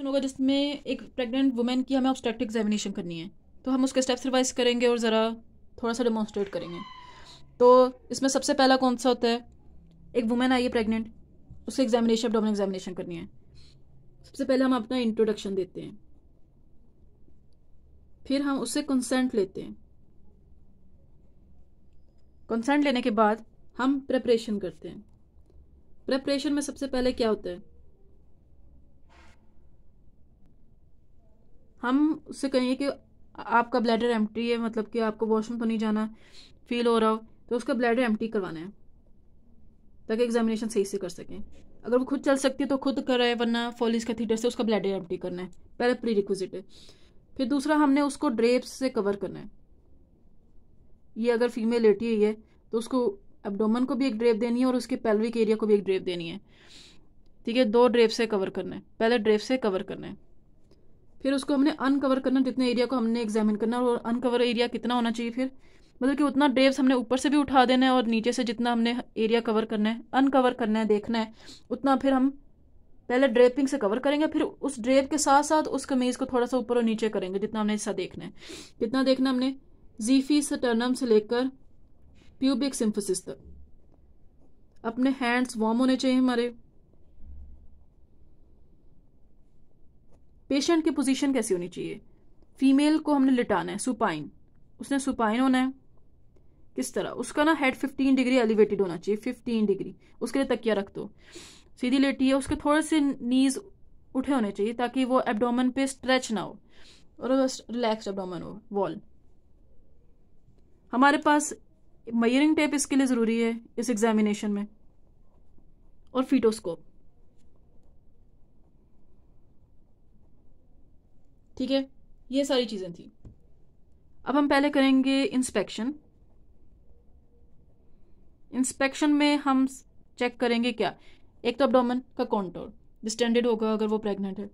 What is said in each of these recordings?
होगा जिसमें एक प्रेग्नेंट वुमेन की हमें ऑब्स्ट्रक्टिव एग्जामिनेशन करनी है तो हम उसके स्टेप्स रिवाइज करेंगे और ज़रा थोड़ा सा डेमोन्स्ट्रेट करेंगे तो इसमें सबसे पहला कौन सा होता है एक वुमेन आई है प्रेग्नेंट उसके एग्जामिनेशन अपडामिन एग्जामिनेशन करनी है सबसे पहले हम अपना इंट्रोडक्शन देते हैं फिर हम उससे कंसेंट लेते हैं कंसेंट लेने के बाद हम प्रेपरेशन करते हैं प्रेपरेशन में सबसे पहले क्या होता है हम उससे कहेंगे कि आपका ब्लैडर एम्प्टी है मतलब कि आपको वॉशरूम तो नहीं जाना फील हो रहा हो तो उसका ब्लैडर एम्प्टी करवाना है ताकि एग्जामिनेशन सही से कर सकें अगर वो खुद चल सकती है तो खुद रहे वरना फॉलिस का थीटर से उसका ब्लैडर एम्प्टी करना है पहला प्री रिक्विजिट है फिर दूसरा हमने उसको ड्रेप्स से कवर करना है ये अगर फीमेल लेटी हुई है तो उसको एबडोमन को भी एक ड्रेप देनी है और उसके पेल्विक एरिया को भी एक ड्रेप देनी है ठीक है दो ड्रेप से कवर करना है पहले ड्रेप से कवर करना है फिर उसको हमने अनकवर करना जितने एरिया को हमने एग्जामिन करना और अनकवर एरिया कितना होना चाहिए फिर मतलब कि उतना ड्रेव्स हमने ऊपर से भी उठा देना है और नीचे से जितना हमने एरिया कवर करना है अनकवर करना है देखना है उतना फिर हम पहले ड्रेपिंग से कवर करेंगे फिर उस ड्रेप के साथ साथ उस कमीज़ को थोड़ा सा ऊपर और नीचे करेंगे जितना हमने हिस्सा देखना है कितना देखना हमने जीफी सटर्नम से लेकर प्यूबिक सिंफोसिस तक अपने हैंड्स वार्म होने चाहिए हमारे पेशेंट की पोजीशन कैसी होनी चाहिए फीमेल को हमने लिटाना है सुपाइन उसने सुपाइन होना है किस तरह उसका ना हेड फिफ्टीन डिग्री एलिवेटेड होना चाहिए फिफ्टीन डिग्री उसके लिए तकिया रख दो सीधी लेटी है उसके थोड़े से नीज उठे होने चाहिए ताकि वो एबडोमन पे स्ट्रेच ना हो और रिलैक्स एबडोमन हो वॉल हमारे पास मयरिंग टेप इसके लिए ज़रूरी है इस एग्जामिनेशन में और फीटोस्कोप ठीक है ये सारी चीज़ें थी अब हम पहले करेंगे इंस्पेक्शन इंस्पेक्शन में हम चेक करेंगे क्या एक तो अबडोमन का कॉन्टोर डिस्टेंडेड होगा अगर वो प्रेग्नेंट है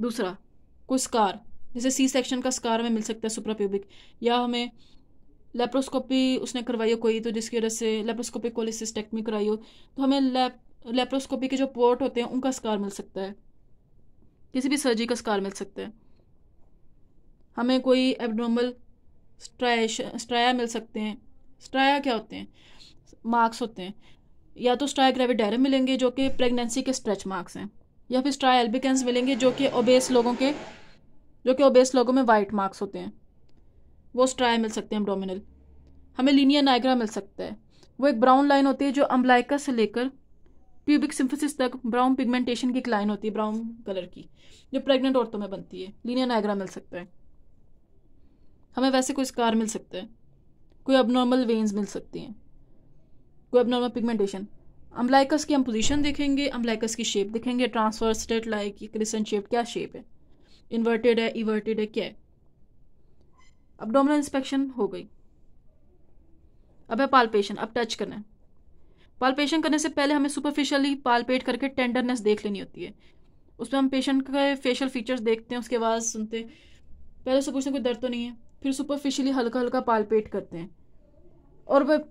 दूसरा कोई स्कार जैसे सी सेक्शन का स्कार हमें मिल सकता है सुप्राप्यूबिक या हमें लेप्रोस्कोपी उसने करवाई हो कोई तो जिसकी वजह से लेप्रोस्कोपिक कोलिसिस्टेक्टमी कराई हो तो हमें लेप लेप्रोस्कोपी के जो पोर्ट होते हैं उनका स्कार मिल सकता है किसी भी सर्जरी का स्कार मिल सकता है हमें कोई एबनॉर्मल स्ट्राइश स्ट्राया मिल सकते हैं स्ट्राया क्या होते हैं मार्क्स होते हैं या तो स्ट्राया ग्रेविडेरम मिलेंगे जो कि प्रेगनेंसी के स्ट्रेच मार्क्स हैं या फिर स्ट्राया एल्बिकेंस मिलेंगे जो कि ओबेस लोगों के जो कि ओबेस लोगों में वाइट मार्क्स होते हैं वो स्ट्राया मिल सकते हैं एबडोमिनल हमें लीनिया नाइग्रा मिल सकता है वो एक ब्राउन लाइन होती है जो अम्बलाइका से लेकर प्यूबिक सिम्फोसिस तक ब्राउन पिगमेंटेशन की लाइन होती है ब्राउन कलर की जो प्रेग्नेंट औरतों में बनती है लीनियर नायग्रा मिल सकता है हमें वैसे कोई स्कार मिल सकता है कोई अब नॉर्मल वेन्स मिल सकती हैं कोई अब नॉर्मल पिगमेंटेशन अम्बलाइकस की हम पोजिशन देखेंगे अम्बलाइकस की शेप देखेंगे ट्रांसफर स्टेट लाइक क्रिसन शेप क्या शेप है इन्वर्टेड है इवर्टेड है क्या है अब इंस्पेक्शन हो गई अब है पालपेशन अब टच करना है पालपेशन करने से पहले हमें सुपरफिशियली पालपेट करके टेंडरनेस देख लेनी होती है उसमें हम पेशेंट के फेशियल फीचर्स देखते हैं उसके आवाज़ सुनते हैं पहले से पूछते कोई दर्द तो नहीं है फिर सुपरफिशियली हल्का हल्का पालपेट करते हैं और वह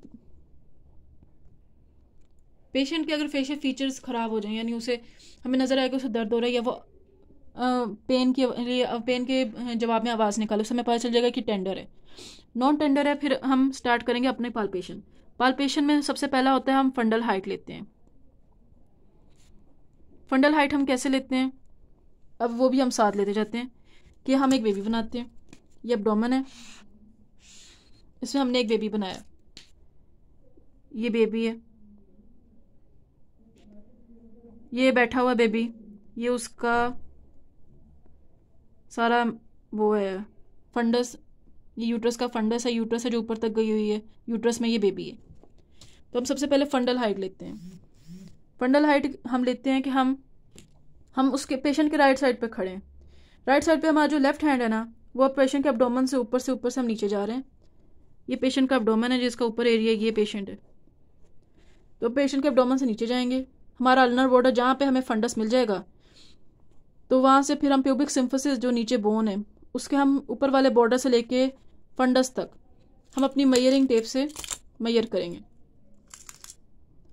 पेशेंट के अगर फेशियल फीचर्स ख़राब हो जाएं यानी उसे हमें नज़र आएगा उसे दर्द हो रहा है या वो पेन के लिए पेन के जवाब में आवाज़ निकाले उस समय पता चल जाएगा कि टेंडर है नॉन टेंडर है फिर हम स्टार्ट करेंगे अपने पालपेशन पालपेशन में सबसे पहला होता है हम फंडल हाइट लेते हैं फंडल हाइट हम कैसे लेते हैं अब वो भी हम साथ लेते जाते हैं कि हम एक बेबी बनाते हैं ये एब्डोमन है इसमें हमने एक बेबी बनाया ये बेबी है ये बैठा हुआ बेबी ये उसका सारा वो है फंडस ये यूट्रस का फंडस है यूट्रस है जो ऊपर तक गई हुई है यूट्रस में ये बेबी है तो हम सबसे पहले फंडल हाइट लेते हैं फंडल हाइट हम लेते हैं कि हम हम उसके पेशेंट के राइट साइड पर खड़े हैं राइट साइड पर हमारा जो लेफ्ट हैंड है ना वो पेशेंट के अपडोमन से ऊपर से ऊपर से हम नीचे जा रहे हैं ये पेशेंट का अपडोमन है जिसका ऊपर एरिया ये पेशेंट है तो पेशेंट के अपडोमन से नीचे जाएंगे हमारा अल्नर बॉर्डर जहाँ पे हमें फंडस मिल जाएगा तो वहाँ से फिर हम प्यूबिक सिम्फोसिस जो नीचे बोन है उसके हम ऊपर वाले बॉर्डर से लेके फंडस तक हम अपनी मैयरिंग टेप से मैयर करेंगे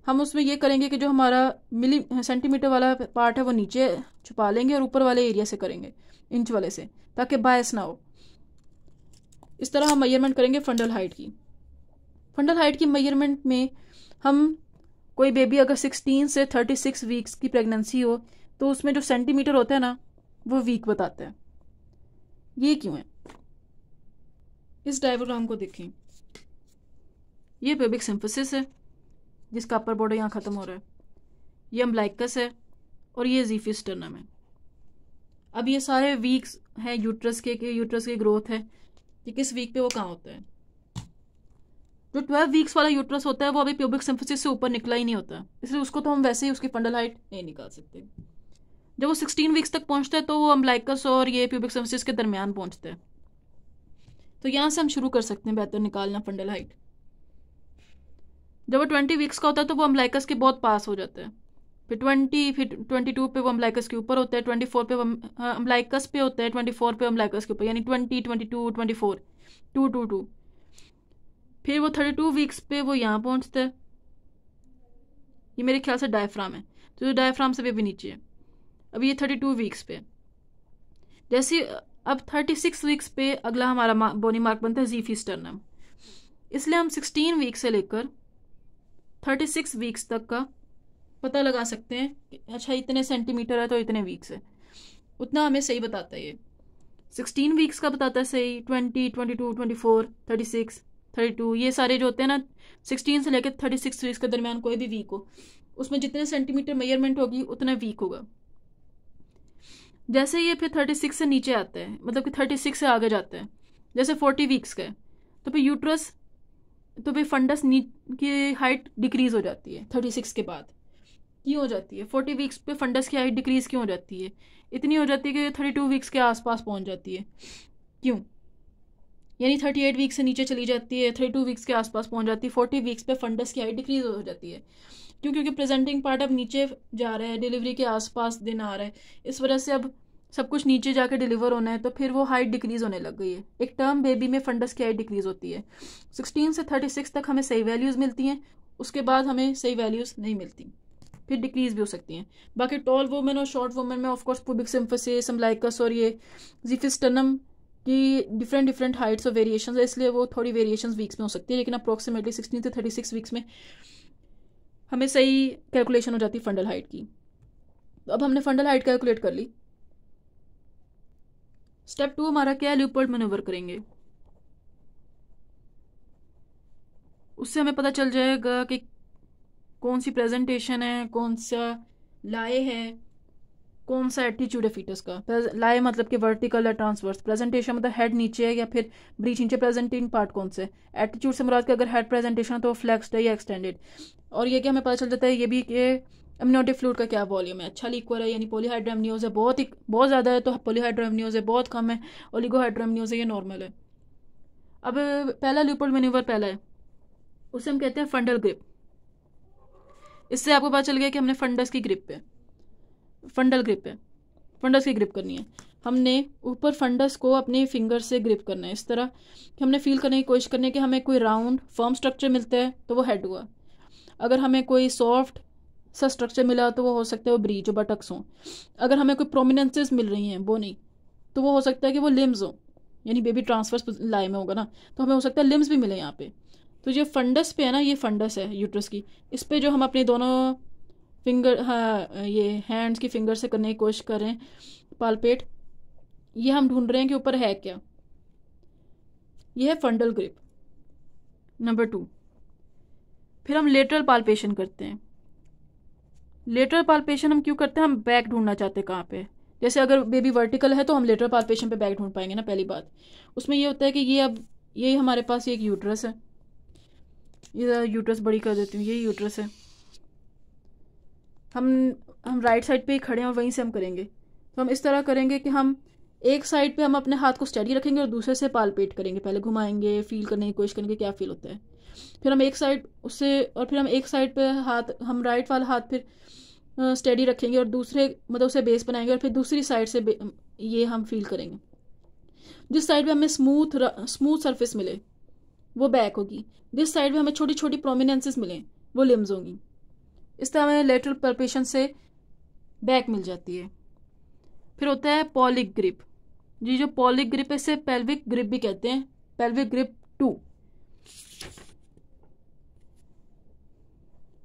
हम उसमें ये करेंगे कि जो हमारा मिली सेंटीमीटर वाला पार्ट है वो नीचे छुपा लेंगे और ऊपर वाले एरिया से करेंगे इंच वाले से ताकि बायस ना हो इस तरह हम मेयरमेंट करेंगे फंडल हाइट की फंडल हाइट की मेयरमेंट में हम कोई बेबी अगर सिक्सटीन से थर्टी सिक्स वीक्स की प्रेगनेंसी हो तो उसमें जो सेंटीमीटर होता है ना वो वीक बताता है ये क्यों है इस डायग्राम को देखें ये पेबिक सिम्फोसिस है जिसका अपर बॉर्डर यहाँ ख़त्म हो रहा है ये अम्बलाइकस है और ये जीफी स्टर्नम है अब ये सारे वीक्स हैं यूट्रस के, के यूट्रस की ग्रोथ है कि किस वीक पे वो कहाँ होता है जो ट्वेल्व वीक्स वाला यूट्रस होता है वो अभी प्यूबिक सिम्फोसिस से ऊपर निकला ही नहीं होता इसलिए उसको तो हम वैसे ही उसकी फंडल हाइट नहीं निकाल सकते जब वो सिक्सटीन वीक्स तक पहुँचता है तो वो अम्बलाइकस और ये प्यूबिक सिम्फोसिस के दरमियान पहुँचता है तो यहाँ से हम शुरू कर सकते हैं बेहतर निकालना फंडल हाइट जब वो ट्वेंटी वीक्स का होता है तो वो अम्बलाइकस के बहुत पास हो जाता है फिर ट्वेंटी फिर ट्वेंटी टू पे वो अम्बलाइकस के ऊपर होता है ट्वेंटी फोर पे अम्बलाइकस हाँ, पे होता है ट्वेंटी फोर पे अम्बलाइकस के ऊपर यानी twenty twenty two twenty four two two two फिर वो थर्टी टू वीक्स पे वो यहाँ पहुँचता है ये मेरे ख्याल से डायफ्राम है तो डायफ्राम से भी अभी नीचे है अभी ये थर्टी टू वीक्स पे जैसे अब थर्टी सिक्स वीक्स पे अगला हमारा बोनी मार्क बनता है जी फीस्टर्नम इसलिए हम सिक्सटीन वीक से लेकर थर्टी सिक्स वीक्स तक का पता लगा सकते हैं कि अच्छा इतने सेंटीमीटर है तो इतने वीक्स है उतना हमें सही बताता है ये सिक्सटीन वीक्स का बताता है सही twenty twenty two twenty four thirty six thirty two ये सारे जो होते हैं ना सिक्सटीन से लेकर थर्टी सिक्स वीक्स के दरमियान कोई भी वीक हो उसमें जितने सेंटीमीटर मेजरमेंट होगी उतना वीक होगा जैसे ये फिर थर्टी सिक्स से नीचे आते हैं मतलब कि थर्टी सिक्स से आगे जाते हैं जैसे फोर्टी वीक्स के तो फिर यूट्रस तो फिर फंडस नी की हाइट डिक्रीज़ हो जाती है थर्टी सिक्स के बाद क्यों हो जाती है फोर्टी वीक्स पे फंडस की हाइट डिक्रीज़ क्यों हो जाती है इतनी हो जाती है कि थर्टी टू वीक्स के आसपास पहुंच जाती है क्यों यानी थर्टी एट वीक्स से नीचे चली जाती है थर्टी टू वीक्स के आसपास पहुंच जाती है फोर्टी वीक्स पे फंडस की हाइट डिक्रीज हो जाती है क्यों क्योंकि प्रेजेंटिंग पार्ट अब नीचे जा रहा है डिलीवरी के आसपास दिन आ रहा है इस वजह से अब सब कुछ नीचे जाकर डिलीवर होना है तो फिर वो हाइट डिक्रीज होने लग गई है एक टर्म बेबी में फंडस की हाइट डिक्रीज होती है सिक्सटीन से थर्टी सिक्स तक हमें सही वैल्यूज़ मिलती हैं उसके बाद हमें सही वैल्यूज़ नहीं मिलती फिर डिक्रीज भी हो सकती हैं बाकी टॉल वुमेन और शॉर्ट वुमेन में ऑफकोर्स पुबिक सिम्फसिस समलाइकस और ये जीफिसटनम की डिफरेंट डिफरेंट हाइट्स और वेरिएशन है इसलिए वो थोड़ी वेरिएशन वीक्स में हो सकती है लेकिन अप्रोक्सीमेटली सिक्सटीन से थर्टी सिक्स वीक्स में हमें सही कैलकुलेशन हो जाती फंडल हाइट की तो अब हमने फंडल हाइट कैलकुलेट कर ली स्टेप टू हमारा क्या है ल्यूपर्ड मनोवर करेंगे उससे हमें पता चल जाएगा कि कौन सी प्रेजेंटेशन है कौन सा लाए है कौन सा एटीट्यूड है फीटस का लाए मतलब कि वर्टिकल या ट्रांसवर्स प्रेजेंटेशन मतलब हेड नीचे है या फिर ब्रीच नीचे प्रेजेंटिंग पार्ट कौन से एटीट्यूड से मुराद के अगर हेड प्रेजेंटेशन तो फ्लैक्स है या एक्सटेंडेड और ये क्या हमें पता चल जाता है ये भी कि अम्नोटिक फ्लूड का क्या वॉल्यूम है अच्छा इक्वल है यानी पोलीहाइड्रोमनियोज है बहुत ही बहुत ज़्यादा है तो पोलीहाइड्रोमनियोज है बहुत कम है ओलिगोहाइड्रोमनियोज है ये नॉर्मल है अब पहला लिपोल मेन्यूवर पहला है उसे हम कहते हैं फंडल ग्रिप इससे आपको पता चल गया कि हमने फंडस की ग्रिप पे फंडल ग्रिप है फंडस की ग्रिप करनी है हमने ऊपर फंडस को अपने फिंगर से ग्रिप करना है इस तरह कि हमने फील करने की कोशिश करनी है कि हमें कोई राउंड फर्म स्ट्रक्चर मिलता है तो वो हेड हुआ अगर हमें कोई सॉफ्ट सा स्ट्रक्चर मिला तो वो हो सकता है वो ब्रीज और बटक्स हों अगर हमें कोई प्रोमिनेंसेस मिल रही हैं बोनी तो वो हो सकता है कि वो लिम्स हों यानी बेबी ट्रांसफर्स लाए में होगा ना तो हमें हो सकता है लिम्स भी मिले यहाँ पे तो ये फंडस पे है ना ये फंडस है यूट्रस की इस पर जो हम अपने दोनों फिंगर हाँ ये हैंड्स की फिंगर से करने की कोशिश करें पालपेट ये हम ढूंढ रहे हैं कि ऊपर है क्या यह है फंडल ग्रिप नंबर टू फिर हम लेटरल पालपेशन करते हैं लेटरल पालपेशन हम क्यों करते हैं हम बैक ढूंढना चाहते हैं कहाँ पे जैसे अगर बेबी वर्टिकल है तो हम लेटरल पालपेशन पे बैक ढूंढ पाएंगे ना पहली बात उसमें ये होता है कि ये अब ये हमारे पास एक यूट्रस है ये यूट्रस बड़ी कर देती हूँ ये यूट्रस है हम हम राइट साइड पे ही खड़े हैं और वहीं से हम करेंगे तो हम इस तरह करेंगे कि हम एक साइड पे हम अपने हाथ को स्टडी रखेंगे और दूसरे से पालपेट करेंगे पहले घुमाएंगे फील करने की कोशिश करेंगे क्या फील होता है फिर हम एक साइड उससे और फिर हम एक साइड पे हाथ हम राइट वाला हाथ फिर स्टडी रखेंगे और दूसरे मतलब उसे बेस बनाएंगे और फिर दूसरी साइड से ये हम फील करेंगे जिस साइड पे हमें स्मूथ स्मूथ सरफेस मिले वो बैक होगी जिस साइड पे हमें छोटी छोटी प्रोमिनेंसेस मिले वो लिम्स होंगी इस तरह हमें लेटरल परपेशन से बैक मिल जाती है फिर होता है पॉलिक ग्रिप जी जो पॉलिक ग्रिप है इसे पेल्विक ग्रिप भी कहते हैं पेल्विक ग्रिप टू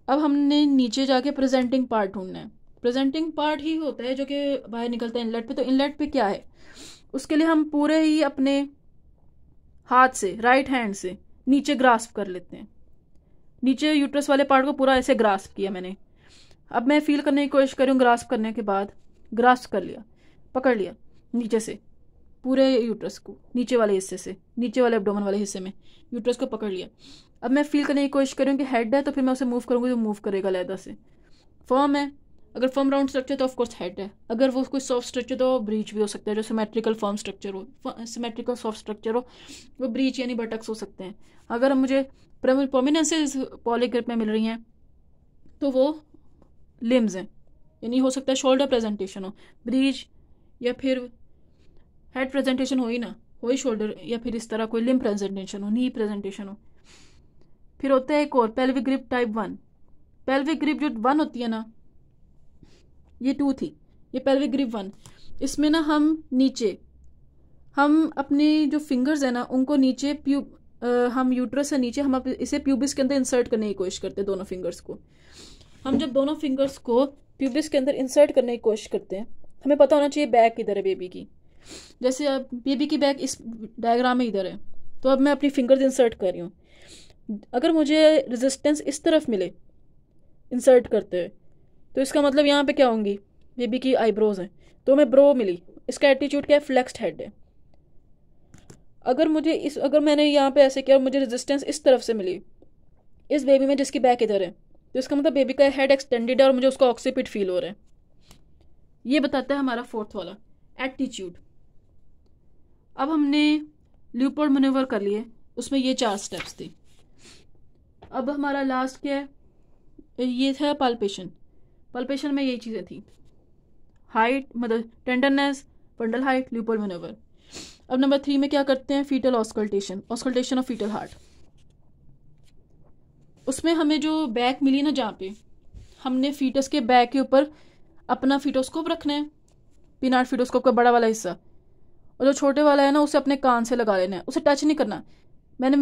अब हमने नीचे जाके प्रेजेंटिंग पार्ट ढूंढना है प्रेजेंटिंग पार्ट ही होता है जो कि बाहर निकलता है इनलेट पे तो इनलेट पे क्या है उसके लिए हम पूरे ही अपने हाथ से राइट हैंड से नीचे ग्रास्प कर लेते हैं नीचे यूट्रस वाले पार्ट को पूरा ऐसे ग्रास्प किया मैंने अब मैं फील करने की कोशिश करूँ ग्रास्प करने के बाद ग्रास्प कर लिया पकड़ लिया नीचे से पूरे यूट्रस को नीचे वाले हिस्से से नीचे वाले एबडोमन वाले हिस्से में यूट्रस को पकड़ लिया अब मैं फील करने की कोशिश करूँ कि हेड है तो फिर मैं उसे मूव करूँगी तो मूव करेगा लहदा से फर्म है अगर फर्म राउंड स्ट्रक्चर तो ऑफकोर्स हेड है अगर वो कोई सॉफ्ट स्ट्रक्चर तो ब्रीच भी हो सकता है जो सिमेट्रिकल फर्म स्ट्रक्चर हो सिमेट्रिकल सॉफ्ट स्ट्रक्चर हो वो ब्रीच यानी बटक्स हो सकते हैं अगर मुझे प्रोमिनेंसेज पॉलीग्रिप में मिल रही हैं तो वो लिम्स हैं यानी हो सकता है शोल्डर प्रेजेंटेशन हो ब्रीज या फिर हेड प्रेजेंटेशन हो ही ना हो ही शोल्डर या फिर इस तरह कोई लिम प्रेजेंटेशन हो नी प्रेजेंटेशन हो फिर होता है एक और pelvic grip type one pelvic grip जो वन होती है ना ये टू थी ये पेल्विक ग्रिप वन इसमें ना हम नीचे हम अपने जो फिंगर्स हैं ना उनको नीचे प्यू हम यूट्रस से नीचे हम इसे प्यूबिस के अंदर इंसर्ट करने की कोशिश करते हैं दोनों फिंगर्स को हम जब दोनों फिंगर्स को प्यूबिस के अंदर इंसर्ट करने की कोशिश करते हैं हमें पता होना चाहिए बैक इधर है बेबी की जैसे अब बेबी की बैक इस डायग्राम में इधर है तो अब मैं अपनी फिंगर्स इंसर्ट कर रही हूँ अगर मुझे रेजिस्टेंस इस तरफ मिले इंसर्ट करते हुए तो इसका मतलब यहाँ पे क्या होंगी बेबी की आईब्रोज हैं तो हमें ब्रो मिली इसका एटीट्यूड क्या है फ्लेक्स्ड हेड है अगर मुझे इस अगर मैंने यहाँ पे ऐसे किया और मुझे रेजिस्टेंस इस तरफ से मिली इस बेबी में जिसकी बैक इधर है तो इसका मतलब बेबी का हेड एक्सटेंडेड है और मुझे उसका ऑक्सीपिट फील हो रहा है ये बताता है हमारा फोर्थ वाला एटीट्यूड अब हमने ल्यूपोर्ड मनोवर कर लिए उसमें ये चार स्टेप्स थे अब हमारा लास्ट क्या है ये था पल्पेशन पल्पेशन में यही चीज़ें थी हाइट मतलब tenderness fundal height Leopold manoeuvre अब नंबर थ्री में क्या करते हैं fetal auscultation auscultation of fetal heart उसमें हमें जो बैक मिली ना जहाँ पे हमने फीटस के बैक के ऊपर अपना फीटोस्कोप रखना है पिनाट फीटोस्कोप का बड़ा वाला हिस्सा और जो छोटे वाला है ना उसे अपने कान से लगा लेना है उसे टच नहीं करना मैंने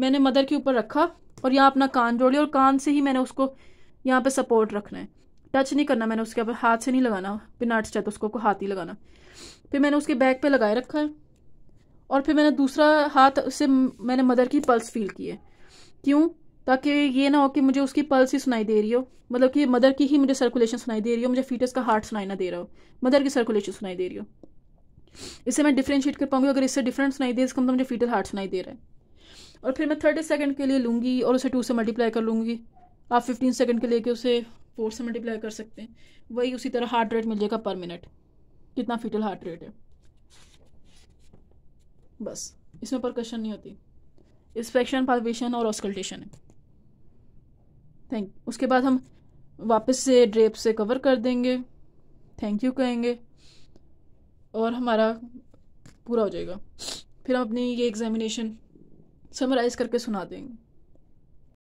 मैंने मदर के ऊपर रखा और यहाँ अपना कान जोड़ लिया और कान से ही मैंने उसको यहाँ पे सपोर्ट रखना है टच नहीं करना मैंने उसके ऊपर हाथ से नहीं लगाना पिनार्ट स्टेथोस्कोप को हाथ ही लगाना फिर मैंने उसके बैग पे लगाए रखा है और फिर मैंने दूसरा हाथ उससे मैंने मदर की पल्स फील की है क्यों ताकि ये ना हो कि मुझे उसकी पल्स ही सुनाई दे रही हो मतलब कि मदर की ही मुझे सर्कुलेशन सुनाई दे रही हो मुझे फीटस का हार्ट सुनाई ना दे रहा हो मदर की सर्कुलेशन सुनाई दे रही हो इससे मैं डिफ्रेंशिएट कर पाऊंगी अगर इससे डिफरेंट सुनाई दे इसका मतलब मुझे फीटल हार्ट सुनाई दे रहा है और फिर मैं थर्टी सेकेंड के लिए लूंगी और उसे टू से मल्टीप्लाई कर लूँगी आप फिफ्टीन सेकेंड के लेके उसे फोर से मल्टीप्लाई कर सकते हैं वही उसी तरह हार्ट रेट मिल जाएगा पर मिनट कितना फीटल हार्ट रेट है बस इसमें प्रकशन नहीं होती इंस्पेक्शन पार्वेशन और ऑस्कल्टेशन है थैंक उसके बाद हम वापस से ड्रेप से कवर कर देंगे थैंक यू कहेंगे और हमारा पूरा हो जाएगा फिर हम अपनी ये एग्ज़ामिनेशन समराइज़ करके सुना देंगे